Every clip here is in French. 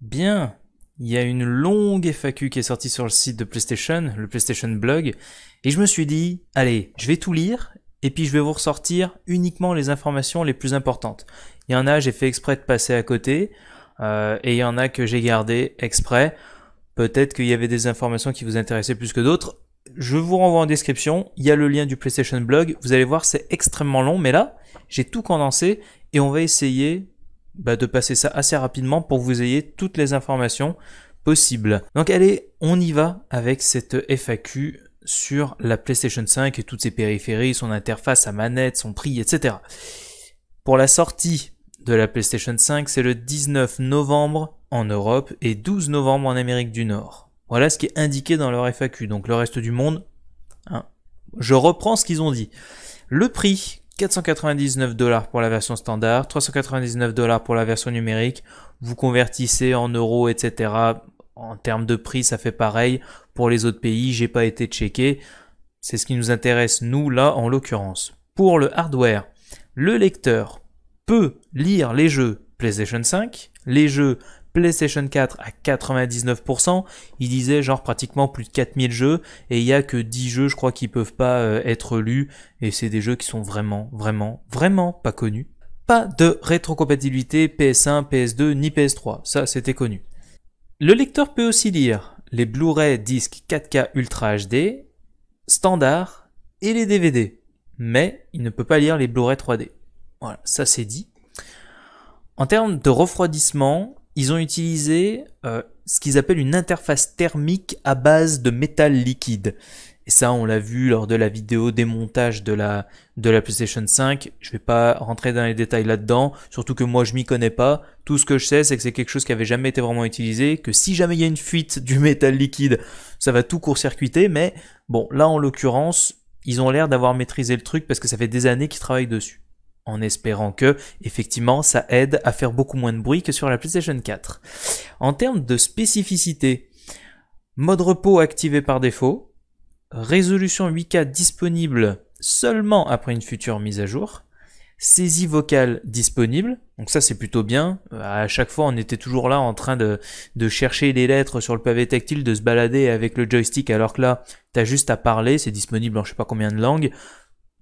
Bien, il y a une longue FAQ qui est sortie sur le site de PlayStation, le PlayStation Blog, et je me suis dit, allez, je vais tout lire, et puis je vais vous ressortir uniquement les informations les plus importantes. Il y en a, j'ai fait exprès de passer à côté, euh, et il y en a que j'ai gardé exprès. Peut-être qu'il y avait des informations qui vous intéressaient plus que d'autres. Je vous renvoie en description, il y a le lien du PlayStation Blog, vous allez voir, c'est extrêmement long, mais là, j'ai tout condensé, et on va essayer bah, de passer ça assez rapidement pour que vous ayez toutes les informations possibles. Donc allez, on y va avec cette FAQ sur la PlayStation 5 et toutes ses périphéries, son interface, sa manette, son prix, etc. Pour la sortie de la PlayStation 5, c'est le 19 novembre en Europe et 12 novembre en Amérique du Nord. Voilà ce qui est indiqué dans leur FAQ. Donc le reste du monde, hein. je reprends ce qu'ils ont dit. Le prix 499 dollars pour la version standard, 399 dollars pour la version numérique. Vous convertissez en euros, etc. En termes de prix, ça fait pareil. Pour les autres pays, j'ai pas été checké. C'est ce qui nous intéresse, nous, là, en l'occurrence. Pour le hardware, le lecteur peut lire les jeux PlayStation 5, les jeux PlayStation 4 à 99%. Il disait genre pratiquement plus de 4000 jeux et il y a que 10 jeux je crois qui peuvent pas euh, être lus et c'est des jeux qui sont vraiment vraiment vraiment pas connus. Pas de rétrocompatibilité PS1, PS2 ni PS3, ça c'était connu. Le lecteur peut aussi lire les Blu-ray disques 4K Ultra HD standard et les DVD, mais il ne peut pas lire les Blu-ray 3D. Voilà, ça c'est dit. En termes de refroidissement, ils ont utilisé euh, ce qu'ils appellent une interface thermique à base de métal liquide. Et ça, on l'a vu lors de la vidéo démontage de la, de la PlayStation 5. Je ne vais pas rentrer dans les détails là-dedans, surtout que moi je m'y connais pas. Tout ce que je sais, c'est que c'est quelque chose qui avait jamais été vraiment utilisé, que si jamais il y a une fuite du métal liquide, ça va tout court-circuiter, mais bon, là en l'occurrence, ils ont l'air d'avoir maîtrisé le truc parce que ça fait des années qu'ils travaillent dessus en espérant que, effectivement, ça aide à faire beaucoup moins de bruit que sur la PlayStation 4. En termes de spécificité, mode repos activé par défaut, résolution 8K disponible seulement après une future mise à jour, saisie vocale disponible. Donc ça c'est plutôt bien. À chaque fois on était toujours là en train de, chercher les lettres sur le pavé tactile, de se balader avec le joystick alors que là t'as juste à parler, c'est disponible en je sais pas combien de langues.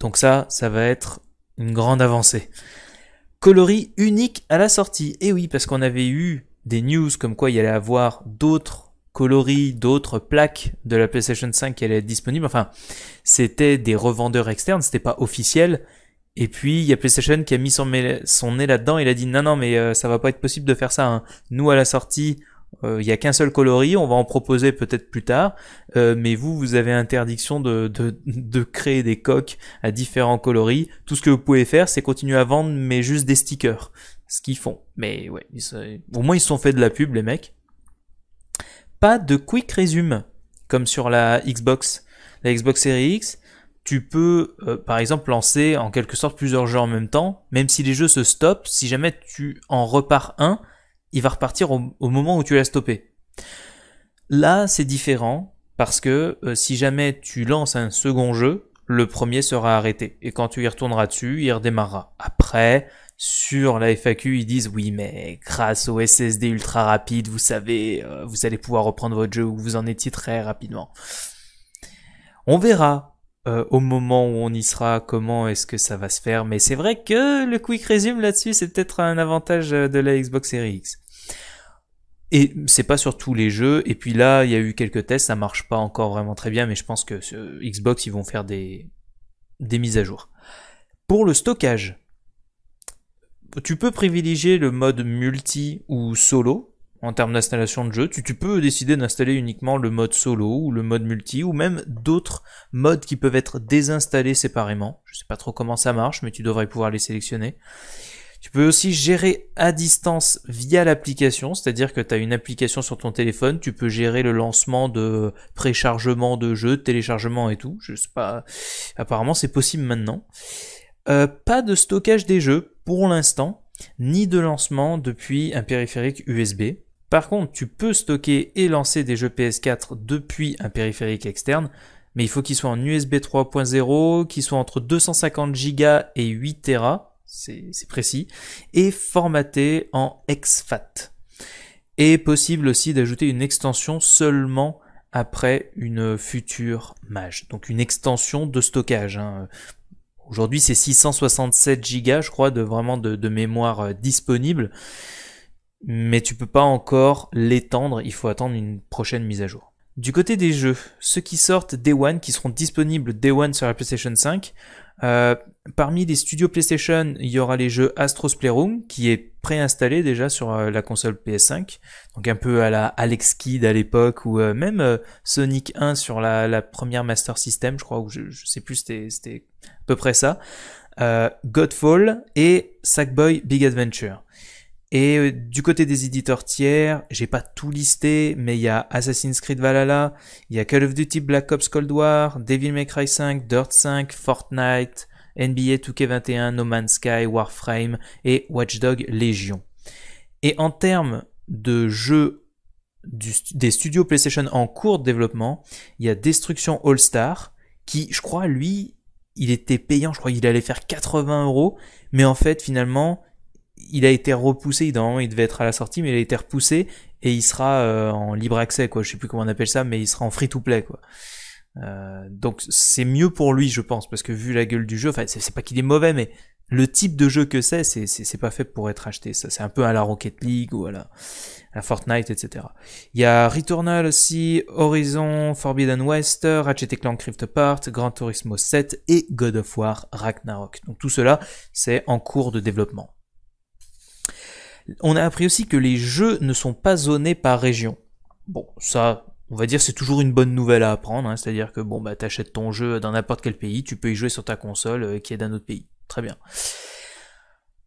Donc ça ça va être une grande avancée. Coloris unique à la sortie. Et eh oui, parce qu'on avait eu des news comme quoi il y allait avoir d'autres coloris, d'autres plaques de la PlayStation 5 qui allaient être disponibles. Enfin, c'était des revendeurs externes, c'était pas officiel. Et puis, il y a PlayStation qui a mis son, nez là-dedans. Il a dit non, non, mais euh, ça va pas être possible de faire ça. Hein. Nous, à la sortie, euh, il euh, n'y a qu'un seul coloris, on va en proposer peut-être plus tard, euh, mais vous, vous avez interdiction de, de, créer des coques à différents coloris. Tout ce que vous pouvez faire, c'est continuer à vendre, mais juste des stickers, ce qu'ils font. Mais ouais, au moins ils se sont fait de la pub, les mecs. Pas de quick resume, comme sur la Xbox, la Xbox Series X. Tu peux, euh, par exemple, lancer en quelque sorte plusieurs jeux en même temps, même si les jeux se stoppent. Si jamais tu en repars un, il va repartir au, moment où tu l'as stoppé. Là, c'est différent parce que euh, si jamais tu lances un second jeu, le premier sera arrêté. Et quand tu y retourneras dessus, il redémarrera. Après, sur la FAQ, ils disent oui, mais grâce au SSD ultra rapide, vous savez, euh, vous allez pouvoir reprendre votre jeu où vous en étiez très rapidement. On verra. Euh, au moment où on y sera, comment est-ce que ça va se faire. Mais c'est vrai que le quick résume là-dessus, c'est peut-être un avantage euh, de la Xbox Series X. Et c'est pas sur tous les jeux. Et puis là, il y a eu quelques tests, ça marche pas encore vraiment très bien, mais je pense que Xbox, ils vont faire des, des mises à jour. Pour le stockage, tu peux privilégier le mode multi ou solo, en termes d'installation de jeu. Tu, peux décider d'installer uniquement le mode solo ou le mode multi ou même d'autres modes qui peuvent être désinstallés séparément. Je ne sais pas trop comment ça marche, mais tu devrais pouvoir les sélectionner. Tu peux aussi gérer à distance via l'application, c'est-à-dire que tu as une application sur ton téléphone, tu peux gérer le lancement de préchargement de jeux, téléchargement et tout. Je sais pas. Apparemment, c'est possible maintenant. Euh, pas de stockage des jeux pour l'instant, ni de lancement depuis un périphérique USB. Par contre, tu peux stocker et lancer des jeux PS4 depuis un périphérique externe, mais il faut qu'il soit en USB 3.0, qu'il soit entre 250 Go et 8 Tera, c'est précis, et formaté en exFAT. Et possible aussi d'ajouter une extension seulement après une future mage. Donc une extension de stockage. Hein. Aujourd'hui, c'est 667 Go, je crois, de vraiment de mémoire euh, disponible mais tu peux pas encore l'étendre, il faut attendre une prochaine mise à jour. Du côté des jeux, ceux qui sortent Day One, qui seront disponibles Day One sur la PlayStation 5, euh, parmi les studios PlayStation, il y aura les jeux Astros Playroom, qui est préinstallé déjà sur euh, la console PS5, donc un peu à la Alex Kidd à l'époque, ou euh, même Sonic 1 sur la, première Master System, je crois, ou je, je sais plus, c'était à peu près ça, Godfall et Sackboy Big Adventure. Et euh, du côté des éditeurs tiers, j'ai pas tout listé, mais il y a Assassin's Creed Valhalla, il y a Call of Duty Black Ops Cold War, Devil May Cry 5, Dirt 5, Fortnite, NBA 2K21, No Man's Sky, Warframe et Watchdog Legion. Et en termes de jeux des studios PlayStation en cours de développement, il y a Destruction All Star, qui, je crois, lui, il était payant, je crois qu'il allait faire 80 euros, mais en fait, finalement, il a été repoussé, normalement il devait être à la sortie, mais il a été repoussé et il sera euh, en libre accès, quoi. Je sais plus comment on appelle ça, mais il sera en free to play, quoi. Euh, donc c'est mieux pour lui, je pense, parce que vu la gueule du jeu, enfin c'est pas qu'il est mauvais, mais le type de jeu que c'est, c'est pas fait pour être acheté. Ça, c'est un peu à la Rocket League ou à la, Fortnite, etc. Il y a Returnal aussi, Horizon, Forbidden West, Ratchet Clank Rift Apart, Gran Turismo 7 et God of War Ragnarok. Donc tout cela, c'est en cours de développement. On a appris aussi que les jeux ne sont pas zonés par région. Bon, ça, on va dire c'est toujours une bonne nouvelle à apprendre, hein. c'est-à-dire que bon bah t'achètes ton jeu dans n'importe quel pays, tu peux y jouer sur ta console euh, qui est d'un autre pays. Très bien.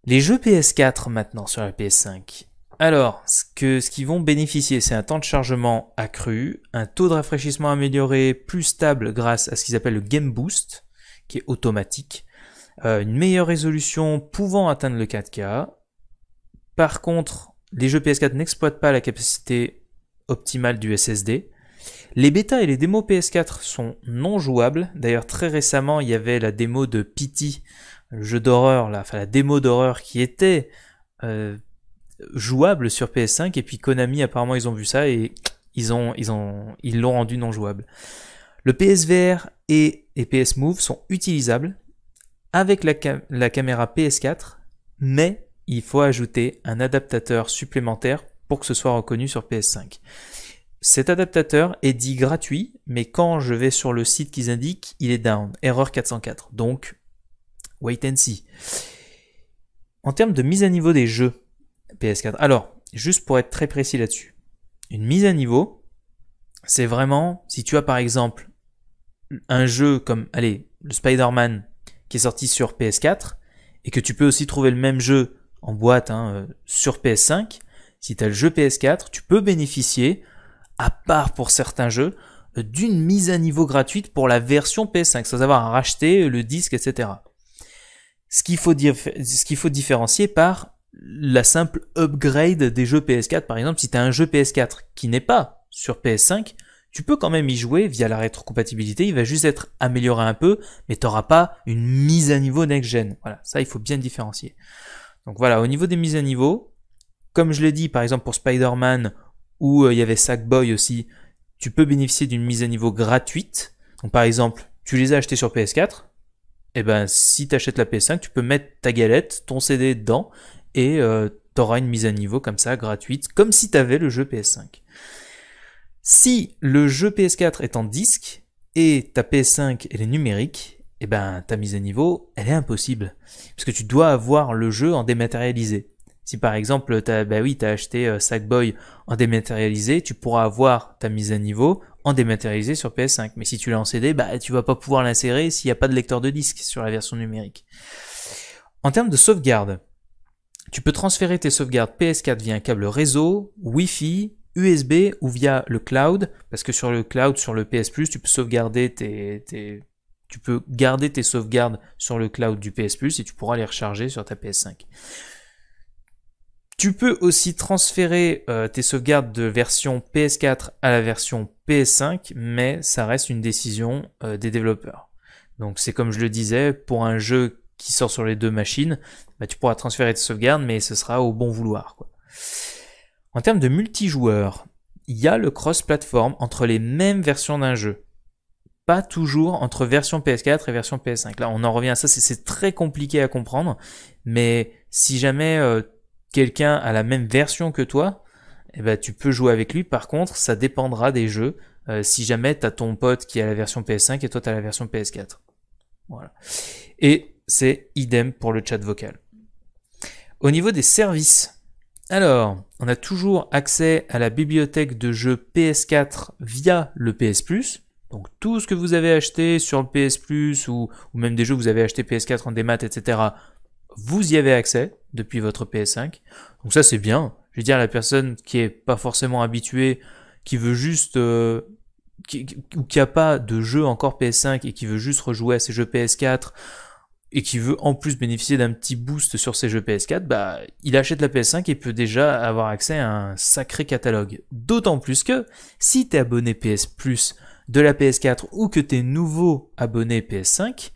Les jeux PS4 maintenant sur la PS5. Alors, ce que ce qu'ils vont bénéficier, c'est un temps de chargement accru, un taux de rafraîchissement amélioré, plus stable grâce à ce qu'ils appellent le Game Boost, qui est automatique, euh, une meilleure résolution pouvant atteindre le 4K, par contre, les jeux PS4 n'exploitent pas la capacité optimale du SSD. Les bêtas et les démos PS4 sont non jouables. D'ailleurs, très récemment, il y avait la démo de Pity, le jeu d'horreur, la démo d'horreur qui était euh, jouable sur PS5. Et puis Konami, apparemment, ils ont vu ça et ils ont, ils ont, ils l'ont rendu non jouable. Le PSVR et, PS Move sont utilisables avec la caméra PS4, mais il faut ajouter un adaptateur supplémentaire pour que ce soit reconnu sur PS5. Cet adaptateur est dit gratuit, mais quand je vais sur le site qu'ils indiquent, il est down, erreur 404. Donc, wait and see. En termes de mise à niveau des jeux PS4, alors, juste pour être très précis là-dessus, une mise à niveau, c'est vraiment, si tu as par exemple un jeu comme, allez, le Spider-Man qui est sorti sur PS4, et que tu peux aussi trouver le même jeu en boîte hein, euh, sur PS5, si tu as le jeu PS4, tu peux bénéficier, à part pour certains jeux, euh, d'une mise à niveau gratuite pour la version PS5, sans avoir à racheter le disque, etc. Ce qu'il faut, ce qu'il faut différencier par la simple upgrade des jeux PS4. Par exemple, si tu as un jeu PS4 qui n'est pas sur PS5, tu peux quand même y jouer via la rétrocompatibilité. Il va juste être amélioré un peu, mais tu n'auras pas une mise à niveau next-gen. Voilà, ça, il faut bien différencier. Donc voilà, au niveau des mises à niveau, comme je l'ai dit par exemple pour Spider-Man, où euh, il y avait Sackboy aussi, tu peux bénéficier d'une mise à niveau gratuite. Donc par exemple, tu les as achetés sur PS4, et eh ben si tu achètes la PS5, tu peux mettre ta galette, ton CD dedans, et euh, tu auras une mise à niveau comme ça, gratuite, comme si tu avais le jeu PS5. Si le jeu PS4 est en disque, et ta PS5 est numérique, eh ben, ta mise à niveau, elle est impossible. Parce que tu dois avoir le jeu en dématérialisé. Si par exemple, tu as, bah ben oui, as acheté euh, Sackboy en dématérialisé, tu pourras avoir ta mise à niveau en dématérialisé sur PS5. Mais si tu l'as en CD, bah, tu vas pas pouvoir l'insérer s'il n'y a pas de lecteur de disque sur la version numérique. En termes de sauvegarde, tu peux transférer tes sauvegardes PS4 via un câble réseau, Wi-Fi, USB ou via le cloud, parce que sur le cloud, sur le PS Plus, tu peux sauvegarder tes, tes, tu peux garder tes sauvegardes sur le cloud du PS Plus et tu pourras les recharger sur ta PS5. Tu peux aussi transférer euh, tes sauvegardes de version PS4 à la version PS5, mais ça reste une décision euh, des développeurs. Donc c'est comme je le disais, pour un jeu qui sort sur les deux machines, bah, tu pourras transférer tes sauvegardes, mais ce sera au bon vouloir. En termes de multijoueur, il y a le cross-platform entre les mêmes versions d'un jeu pas toujours entre version PS4 et version PS5. Là, on en revient à ça, c'est très compliqué à comprendre, mais si jamais euh, quelqu'un a la même version que toi, eh ben, tu peux jouer avec lui. Par contre, ça dépendra des jeux. Euh, si jamais tu as ton pote qui a la version PS5 et toi tu as la version PS4. Voilà. Et c'est idem pour le chat vocal. Au niveau des services, alors, on a toujours accès à la bibliothèque de jeux PS4 via le PS Plus. Donc tout ce que vous avez acheté sur le PS Plus ou, même des jeux que vous avez acheté PS4 en démat, etc., vous y avez accès depuis votre PS5. Donc ça c'est bien. Je veux dire, la personne qui est pas forcément habituée, qui veut juste... Euh, ou qui a pas de jeu encore PS5 et qui veut juste rejouer à ses jeux PS4 et qui veut en plus bénéficier d'un petit boost sur ses jeux PS4, bah, il achète la PS5 et peut déjà avoir accès à un sacré catalogue. D'autant plus que, si es abonné PS Plus, de la PS4 ou que tu es nouveau abonné PS5,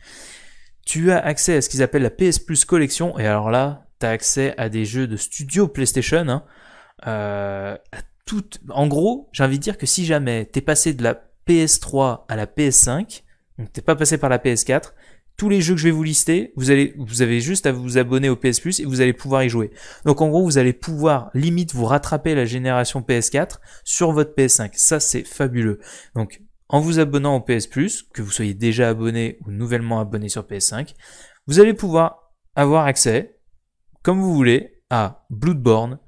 tu as accès à ce qu'ils appellent la PS Plus Collection. Et alors là, tu as accès à des jeux de studio PlayStation. Hein. Euh, en gros, j'ai envie de dire que si jamais tu es passé de la PS3 à la PS5, donc t'es pas passé par la PS4, tous les jeux que je vais vous lister, vous, allez, vous avez juste à vous abonner au PS Plus et vous allez pouvoir y jouer. Donc en gros, vous allez pouvoir limite vous rattraper la génération PS4 sur votre PS5. Ça, c'est fabuleux. Donc en vous abonnant au PS Plus, que vous soyez déjà abonné ou nouvellement abonné sur PS5, vous allez pouvoir avoir accès, comme vous voulez, à Bloodborne,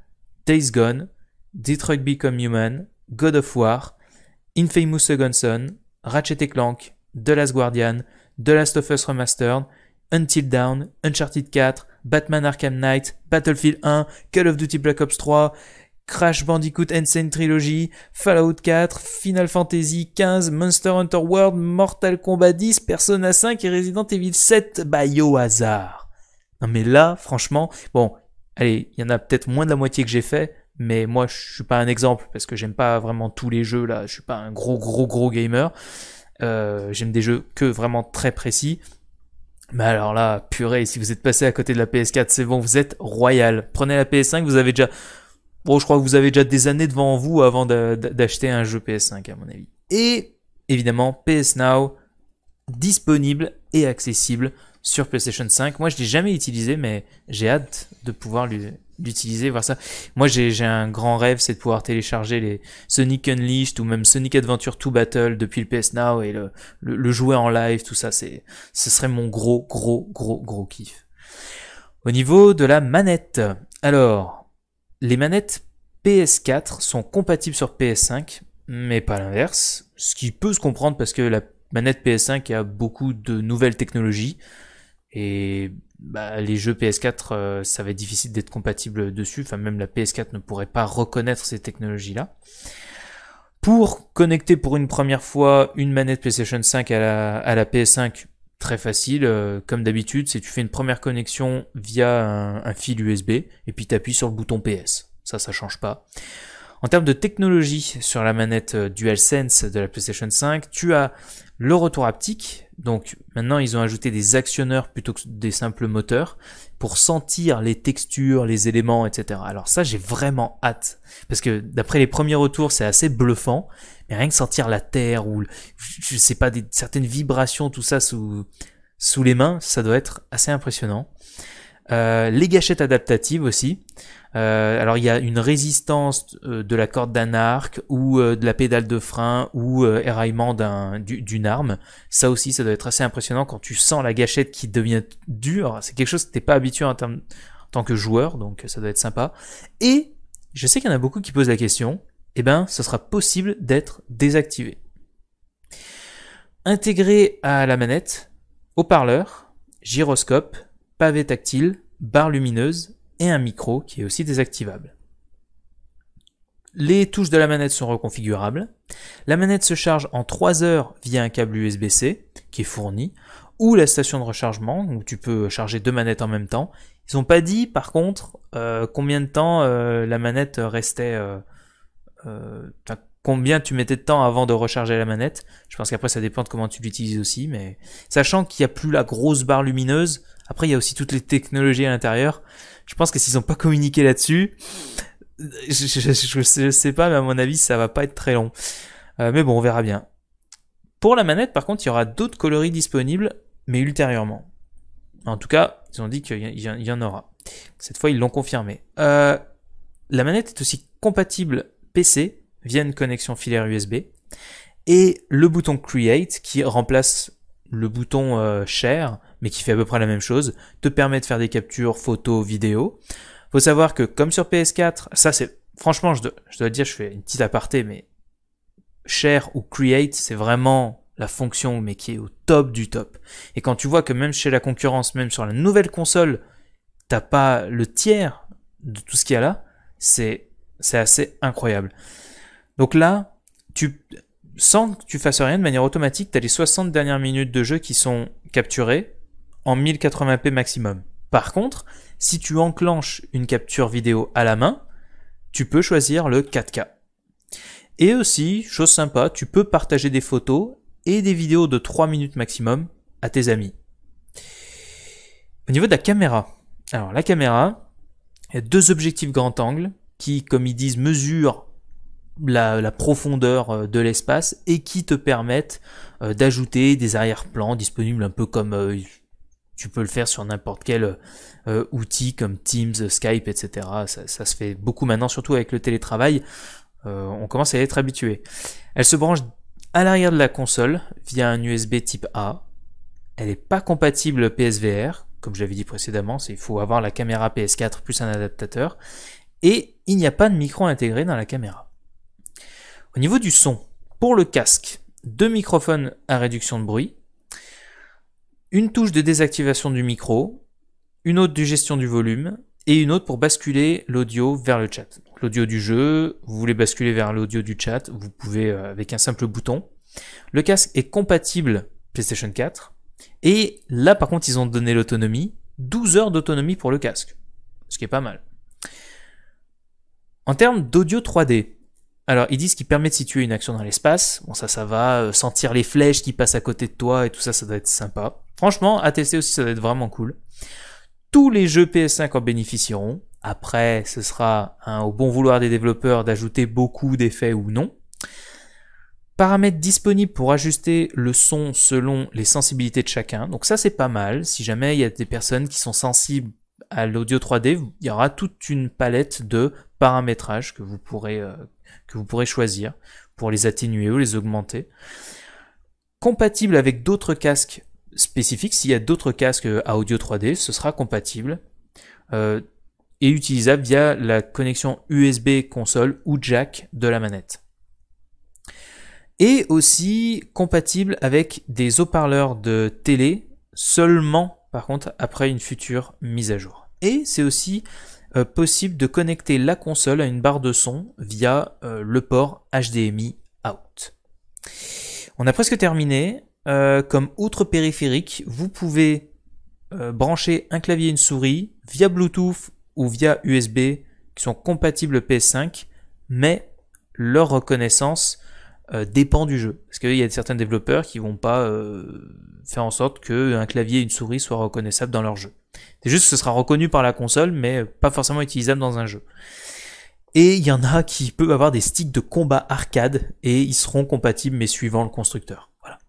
Days Gone, Detroit Become Human, God of War, Infamous Second Son, Ratchet Clank, The Last Guardian, The Last of Us Remastered, Until Dawn, Uncharted 4, Batman Arkham Knight, Battlefield 1, Call of Duty Black Ops 3, Crash Bandicoot Ensign Trilogy, Fallout 4, Final Fantasy 15, Monster Hunter World, Mortal Kombat 10, Persona 5 et Resident Evil 7 Biohazard. Bah, non mais là, franchement, bon, allez, il y en a peut-être moins de la moitié que j'ai fait, mais moi je suis pas un exemple parce que j'aime pas vraiment tous les jeux là, je suis pas un gros gros gros gamer. Euh, j'aime des jeux que vraiment très précis. Mais alors là, purée, si vous êtes passé à côté de la PS4, c'est bon, vous êtes royal. Prenez la PS5, vous avez déjà Bon, je crois que vous avez déjà des années devant vous avant d'acheter un jeu PS5 à mon avis. Et évidemment, PS Now disponible et accessible sur PlayStation 5. Moi, je l'ai jamais utilisé, mais j'ai hâte de pouvoir l'utiliser, voir ça. Moi, j'ai un grand rêve, c'est de pouvoir télécharger les Sonic Unleashed ou même Sonic Adventure 2 Battle depuis le PS Now et le, jouer en live, tout ça, ce serait mon gros, gros, gros, gros kiff. Au niveau de la manette, alors, les manettes PS4 sont compatibles sur PS5, mais pas l'inverse, ce qui peut se comprendre parce que la manette PS5 a beaucoup de nouvelles technologies, et bah, les jeux PS4, euh, ça va être difficile d'être compatible dessus. Enfin, même la PS4 ne pourrait pas reconnaître ces technologies-là. Pour connecter pour une première fois une manette PlayStation 5 à la PS5, Très facile, euh, comme d'habitude, c'est tu fais une première connexion via un, fil USB et puis tu appuies sur le bouton PS. Ça, ça change pas. En termes de technologie sur la manette euh, DualSense de la PlayStation 5, tu as le retour haptique. Donc maintenant, ils ont ajouté des actionneurs plutôt que des simples moteurs pour sentir les textures, les éléments, etc. Alors ça, j'ai vraiment hâte parce que d'après les premiers retours, c'est assez bluffant. Mais rien que sentir la terre ou je sais pas certaines vibrations, tout ça sous sous les mains, ça doit être assez impressionnant. Euh, les gâchettes adaptatives aussi. Euh, alors il y a une résistance euh, de la corde d'un arc ou de la pédale de frein ou éraillement d'une arme. Ça aussi, ça doit être assez impressionnant quand tu sens la gâchette qui devient dure. C'est quelque chose que t'es pas habitué en, tant que joueur, donc ça doit être sympa. Et je sais qu'il y en a beaucoup qui posent la question. Eh ben, ça sera possible d'être désactivé. Intégré à la manette, Au parleur gyroscope, pavé tactile, barre lumineuse et un micro qui est aussi désactivable. Les touches de la manette sont reconfigurables. La manette se charge en 3 heures via un câble USB-C qui est fourni ou la station de rechargement où tu peux charger deux manettes en même temps. Ils n'ont pas dit par contre euh, combien de temps euh, la manette restait, euh, combien tu mettais de temps avant de recharger la manette. Je pense qu'après ça dépend de comment tu l'utilises aussi, mais sachant qu'il n'y a plus la grosse barre lumineuse, après il y a aussi toutes les technologies à l'intérieur. Je pense que s'ils n'ont pas communiqué là-dessus, je, ne sais pas, mais à mon avis ça va pas être très long. Euh, mais bon, on verra bien. Pour la manette, par contre, il y aura d'autres coloris disponibles, mais ultérieurement. En tout cas, ils ont dit qu'il y, en aura. Cette fois, ils l'ont confirmé. Euh, la manette est aussi compatible PC, via une connexion filaire USB, et le bouton Create qui remplace le bouton euh, Share, mais qui fait à peu près la même chose, te permet de faire des captures photos, vidéos. Faut savoir que comme sur PS4, ça c'est franchement, je dois, dire, je fais une petite aparté, mais Share ou Create, c'est vraiment la fonction, mais qui est au top du top. Et quand tu vois que même chez la concurrence, même sur la nouvelle console, t'as pas le tiers de tout ce qu'il y a là, c'est assez incroyable. Donc là, tu, sans que tu fasses rien de manière automatique, tu as les 60 dernières minutes de jeu qui sont capturées en 1080p maximum. Par contre, si tu enclenches une capture vidéo à la main, tu peux choisir le 4K. Et aussi, chose sympa, tu peux partager des photos et des vidéos de 3 minutes maximum à tes amis. Au niveau de la caméra, alors la caméra, il y a deux objectifs grand angle qui, comme ils disent, mesurent la, profondeur euh, de l'espace et qui te permettent euh, d'ajouter des arrière-plans disponibles un peu comme euh, tu peux le faire sur n'importe quel outil comme Teams, Skype, etc. Ça, ça, se fait beaucoup maintenant, surtout avec le télétravail. on commence à y être habitué. Elle se branche à l'arrière de la console via un USB type A. Elle n'est pas compatible PSVR, comme j'avais dit précédemment, il faut avoir la caméra PS4 plus un adaptateur. Et il n'y a pas de micro intégré dans la caméra. Au niveau du son, pour le casque, deux microphones à réduction de bruit, une touche de désactivation du micro, une autre de gestion du volume et une autre pour basculer l'audio vers le chat. L'audio du jeu, vous voulez basculer vers l'audio du chat, vous pouvez euh, avec un simple bouton. Le casque est compatible PlayStation 4 et là par contre ils ont donné l'autonomie, 12 heures d'autonomie pour le casque, ce qui est pas mal. En termes d'audio 3D, alors, ils disent qu'il permet de situer une action dans l'espace. Bon, ça, ça va. Euh, sentir les flèches qui passent à côté de toi et tout ça, ça doit être sympa. Franchement, à tester aussi, ça doit être vraiment cool. Tous les jeux PS5 en bénéficieront. Après, ce sera au bon vouloir des développeurs d'ajouter beaucoup d'effets ou non. Paramètres disponibles pour ajuster le son selon les sensibilités de chacun. Donc ça, c'est pas mal. Si jamais il y a des personnes qui sont sensibles à l'audio 3D, il y aura toute une palette de paramétrages que vous pourrez, euh, que vous pourrez choisir pour les atténuer ou les augmenter. Compatible avec d'autres casques spécifiques, s'il y a d'autres casques euh, à audio 3D, ce sera compatible euh, et utilisable via la connexion USB console ou jack de la manette. Et aussi compatible avec des haut-parleurs de télé seulement par contre après une future mise à jour. Et c'est aussi euh, possible de connecter la console à une barre de son via euh, le port HDMI out. On a presque terminé. Euh, comme outre périphérique, vous pouvez brancher un clavier et une souris via Bluetooth ou via USB qui sont compatibles PS5, mais leur reconnaissance dépend du jeu. Parce qu'il y a certains développeurs qui vont pas faire en sorte qu'un clavier et une souris soient reconnaissables dans leur jeu. C'est juste que ce sera reconnu par la console, mais pas forcément utilisable dans un jeu. Et il y en a qui peuvent avoir des sticks de combat arcade, et ils seront compatibles, mais suivant le constructeur. Voilà.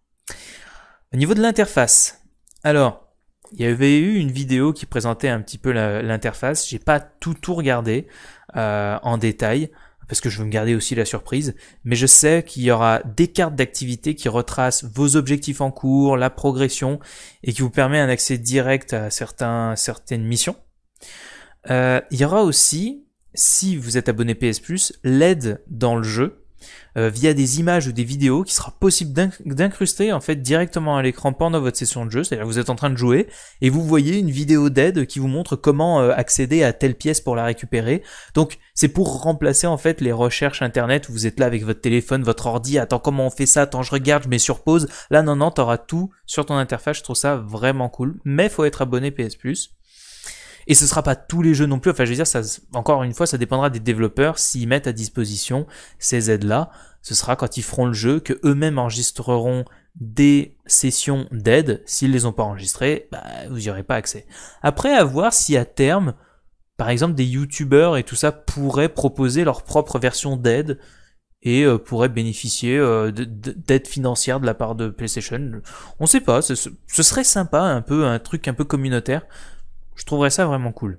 Au niveau de l'interface, alors, il y avait eu une vidéo qui présentait un petit peu l'interface, j'ai pas tout tout regardé euh, en détail parce que je veux me garder aussi la surprise, mais je sais qu'il y aura des cartes d'activité qui retracent vos objectifs en cours, la progression, et qui vous permet un accès direct à certains, certaines missions. Euh, il y aura aussi, si vous êtes abonné PS l'aide dans le jeu euh, via des images ou des vidéos qui sera possible d'incruster en fait directement à l'écran pendant votre session de jeu, c'est-à-dire que vous êtes en train de jouer et vous voyez une vidéo d'aide qui vous montre comment euh, accéder à telle pièce pour la récupérer. Donc c'est pour remplacer en fait les recherches internet où vous êtes là avec votre téléphone, votre ordi, attends comment on fait ça, attends je regarde, je mets sur pause. Là non non, auras tout sur ton interface, je trouve ça vraiment cool. Mais faut être abonné PS Plus. Et ce sera pas tous les jeux non plus. Enfin, je veux dire, ça, encore une fois, ça dépendra des développeurs s'ils mettent à disposition ces aides-là. Ce sera quand ils feront le jeu que eux-mêmes enregistreront des sessions d'aide. S'ils les ont pas enregistrées, bah, vous n'y aurez pas accès. Après, à voir si à terme, par exemple, des youtubeurs et tout ça pourraient proposer leur propre version d'aide et pourrait euh, pourraient bénéficier euh, d'aide financière de la part de PlayStation. On sait pas, ce, serait sympa, un peu un truc un peu communautaire. Je trouverais ça vraiment cool.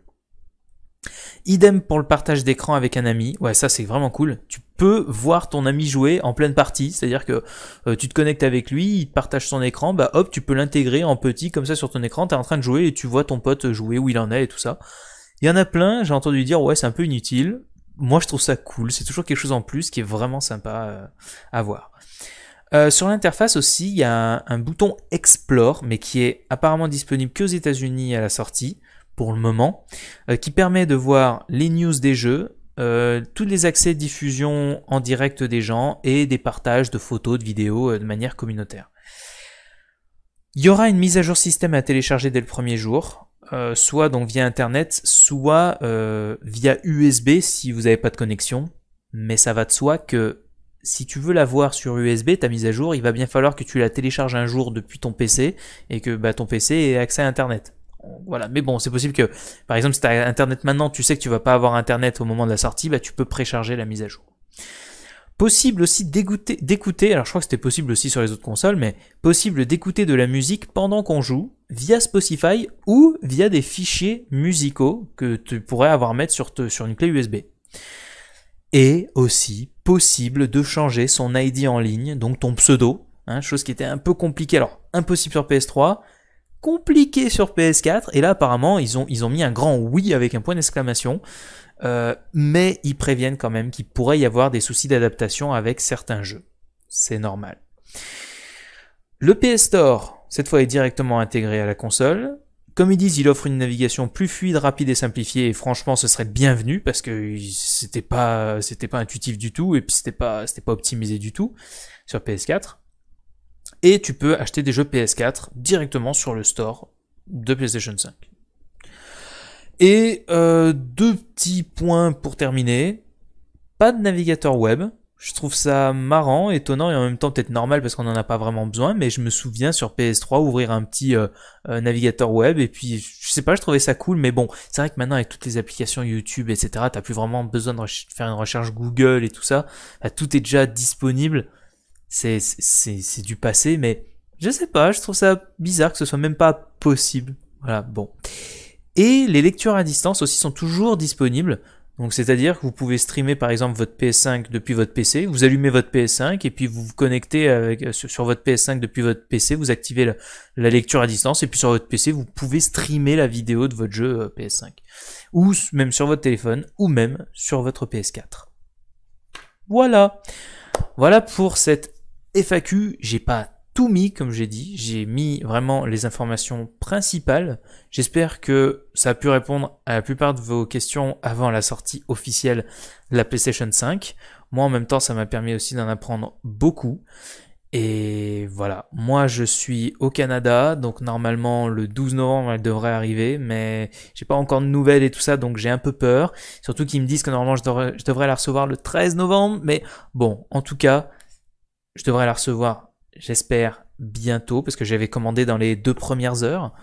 Idem pour le partage d'écran avec un ami. Ouais, ça c'est vraiment cool. Tu peux voir ton ami jouer en pleine partie, c'est-à-dire que euh, tu te connectes avec lui, il partage son écran, bah hop, tu peux l'intégrer en petit comme ça sur ton écran, t'es en train de jouer et tu vois ton pote jouer où il en est et tout ça. Il y en a plein, j'ai entendu dire ouais c'est un peu inutile. Moi je trouve ça cool, c'est toujours quelque chose en plus qui est vraiment sympa euh, à voir. Euh, sur l'interface aussi, il y a un, bouton Explore, mais qui est apparemment disponible qu'aux États-Unis à la sortie, pour le moment, euh, qui permet de voir les news des jeux, tous les accès de diffusion en direct des gens et des partages de photos, de vidéos de manière communautaire. Il y aura une mise à jour système à télécharger dès le premier jour. Euh, soit donc via internet, soit euh, via USB si vous n'avez pas de connexion. Mais ça va de soi que si tu veux la voir sur USB, ta mise à jour, il va bien falloir que tu la télécharges un jour depuis ton PC et que bah, ton PC ait accès à internet. Voilà, mais bon, c'est possible que, par exemple, si tu as internet maintenant, tu sais que tu vas pas avoir internet au moment de la sortie, bah, tu peux précharger la mise à jour. Possible aussi d'écouter, alors je crois que c'était possible aussi sur les autres consoles, mais possible d'écouter de la musique pendant qu'on joue, via Spotify ou via des fichiers musicaux que tu pourrais avoir mettre sur, sur une clé USB. Et aussi possible de changer son ID en ligne, donc ton pseudo, hein, chose qui était un peu compliquée. Alors, impossible sur PS3, compliqué sur PS4, et là apparemment ils ont, ils ont mis un grand oui avec un point d'exclamation, euh, mais ils préviennent quand même qu'il pourrait y avoir des soucis d'adaptation avec certains jeux. C'est normal. Le PS Store, cette fois est directement intégré à la console. Comme ils disent, il offre une navigation plus fluide, rapide et simplifiée. Et franchement, ce serait bienvenu parce que c'était pas, c'était pas intuitif du tout et puis c'était pas, c'était pas optimisé du tout sur PS4. Et tu peux acheter des jeux PS4 directement sur le store de PlayStation 5. Et euh, deux petits points pour terminer. Pas de navigateur web, je trouve ça marrant, étonnant et en même temps peut-être normal parce qu'on n'en a pas vraiment besoin, mais je me souviens sur PS3 ouvrir un petit euh, euh, navigateur web et puis je sais pas, je trouvais ça cool, mais bon, c'est vrai que maintenant avec toutes les applications YouTube, etc., t'as plus vraiment besoin de faire une recherche Google et tout ça, bah, tout est déjà disponible, c'est du passé, mais je sais pas, je trouve ça bizarre que ce soit même pas possible. Voilà, bon. Et les lectures à distance aussi sont toujours disponibles. Donc c'est-à-dire que vous pouvez streamer par exemple votre PS5 depuis votre PC, vous allumez votre PS5 et puis vous vous connectez euh, sur votre PS5 depuis votre PC, vous activez la, la, lecture à distance et puis sur votre PC vous pouvez streamer la vidéo de votre jeu euh, PS5. Ou même sur votre téléphone ou même sur votre PS4. Voilà. Voilà pour cette FAQ. J'ai pas tout mis, comme j'ai dit. J'ai mis vraiment les informations principales. J'espère que ça a pu répondre à la plupart de vos questions avant la sortie officielle de la PlayStation 5. Moi, en même temps, ça m'a permis aussi d'en apprendre beaucoup. Et voilà, moi je suis au Canada, donc normalement le 12 novembre elle devrait arriver, mais j'ai pas encore de nouvelles et tout ça, donc j'ai un peu peur. Surtout qu'ils me disent que normalement je devrais, je devrais la recevoir le 13 novembre, mais bon, en tout cas, je devrais la recevoir j'espère bientôt, parce que j'avais commandé dans les deux premières heures.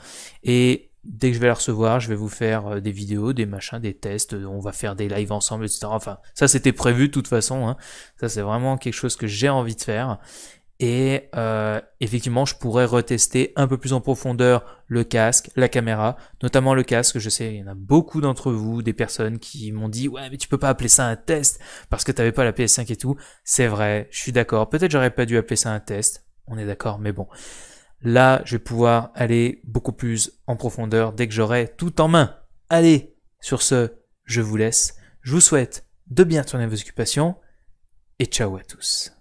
Et dès que je vais la recevoir, je vais vous faire euh, des vidéos, des machins, des tests, euh, on va faire des lives ensemble, etc. Enfin, ça c'était prévu de toute façon. Hein. Ça c'est vraiment quelque chose que j'ai envie de faire. Et euh, effectivement, je pourrais retester un peu plus en profondeur le casque, la caméra, notamment le casque. Je sais, il y en a beaucoup d'entre vous, des personnes qui m'ont dit ouais, mais tu peux pas appeler ça un test parce que tu t'avais pas la PS5 et tout. C'est vrai, je suis d'accord. Peut-être j'aurais pas dû appeler ça un test. On est d'accord, mais bon. Là, je vais pouvoir aller beaucoup plus en profondeur dès que j'aurai tout en main. Allez, sur ce, je vous laisse. Je vous souhaite de bien tourner vos occupations et ciao à tous.